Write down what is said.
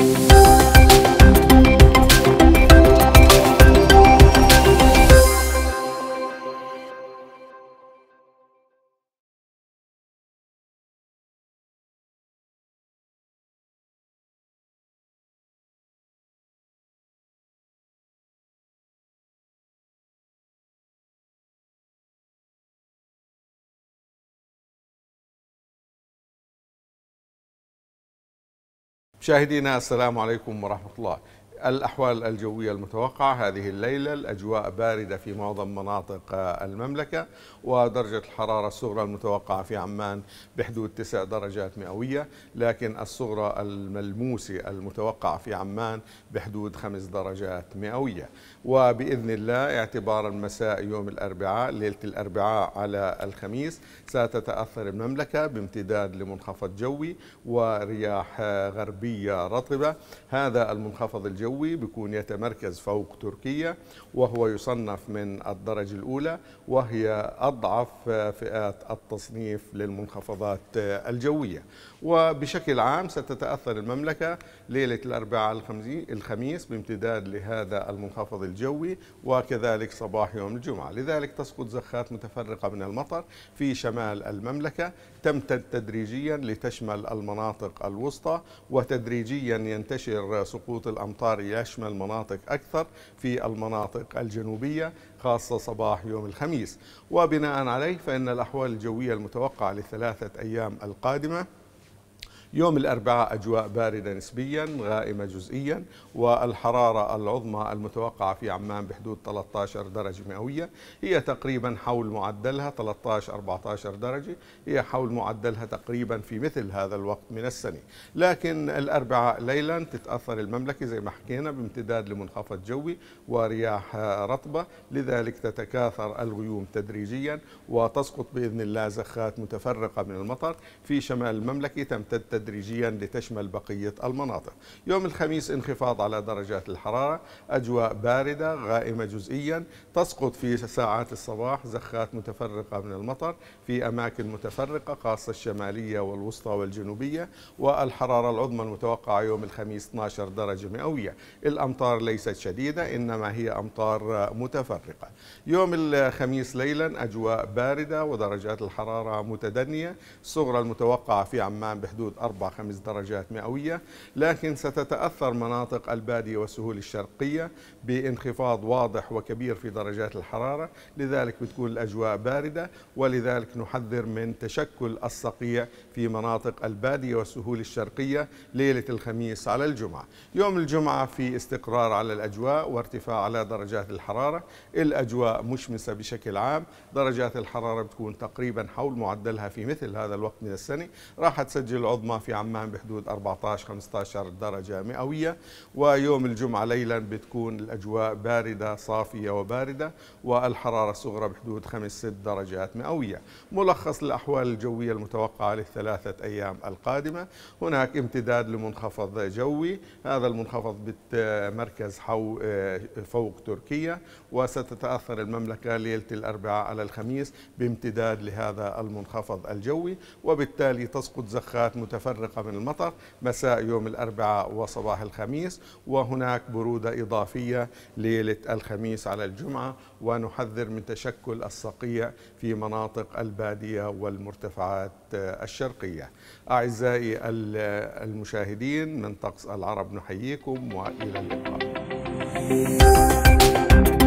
you مشاهدينا السلام عليكم ورحمة الله الأحوال الجوية المتوقعة هذه الليلة الأجواء باردة في معظم مناطق المملكة ودرجة الحرارة الصغرى المتوقعة في عمان بحدود 9 درجات مئوية لكن الصغرى الملموسة المتوقعة في عمان بحدود 5 درجات مئوية وبإذن الله اعتبار المساء يوم الأربعاء ليلة الأربعاء على الخميس ستتأثر المملكة بامتداد لمنخفض جوي ورياح غربية رطبة هذا المنخفض الجوي الجوي بيكون يتمركز فوق تركيا وهو يصنف من الدرجة الأولى وهي أضعف فئات التصنيف للمنخفضات الجوية وبشكل عام ستتأثر المملكة ليلة الأربعاء الخميس بامتداد لهذا المنخفض الجوي وكذلك صباح يوم الجمعة لذلك تسقط زخات متفرقة من المطر في شمال المملكة تمتد تدريجيا لتشمل المناطق الوسطى وتدريجيا ينتشر سقوط الأمطار الحراري يشمل مناطق أكثر في المناطق الجنوبية خاصة صباح يوم الخميس وبناء عليه فإن الأحوال الجوية المتوقعة لثلاثة أيام القادمة يوم الأربعاء أجواء باردة نسبيا غائمة جزئيا والحرارة العظمى المتوقعة في عمان بحدود 13 درجة مئوية هي تقريبا حول معدلها 13-14 درجة هي حول معدلها تقريبا في مثل هذا الوقت من السنة لكن الأربعاء ليلا تتأثر المملكة زي ما حكينا بامتداد لمنخفض جوي ورياح رطبة لذلك تتكاثر الغيوم تدريجيا وتسقط بإذن الله زخات متفرقة من المطر في شمال المملكة تمتد تدريجيا لتشمل بقية المناطق يوم الخميس انخفاض على درجات الحرارة أجواء باردة غائمة جزئيا تسقط في ساعات الصباح زخات متفرقة من المطر في أماكن متفرقة خاصة الشمالية والوسطى والجنوبية والحرارة العظمى المتوقعة يوم الخميس 12 درجة مئوية الأمطار ليست شديدة إنما هي أمطار متفرقة يوم الخميس ليلا أجواء باردة ودرجات الحرارة متدنية الصغرى المتوقعة في عمان بحدود أربع خمس درجات مئوية لكن ستتأثر مناطق البادية والسهول الشرقية بانخفاض واضح وكبير في درجات الحرارة لذلك بتكون الأجواء باردة ولذلك نحذر من تشكل الصقيع في مناطق البادية والسهول الشرقية ليلة الخميس على الجمعة يوم الجمعة في استقرار على الأجواء وارتفاع على درجات الحرارة الأجواء مشمسة بشكل عام درجات الحرارة بتكون تقريبا حول معدلها في مثل هذا الوقت من السنة راح تسجل عظمى في عمان بحدود 14 15 درجه مئويه ويوم الجمعه ليلا بتكون الاجواء بارده صافيه وبارده والحراره الصغرى بحدود 5 6 درجات مئويه ملخص الاحوال الجويه المتوقعه للثلاثه ايام القادمه هناك امتداد لمنخفض جوي هذا المنخفض بمركز حو فوق تركيا وستتاثر المملكه ليله الاربعاء على الخميس بامتداد لهذا المنخفض الجوي وبالتالي تسقط زخات متفاوته متفرقة من المطر مساء يوم الأربعاء وصباح الخميس وهناك برودة إضافية ليلة الخميس على الجمعة ونحذر من تشكل الصقيع في مناطق البادية والمرتفعات الشرقية أعزائي المشاهدين من طقس العرب نحييكم وإلى اللقاء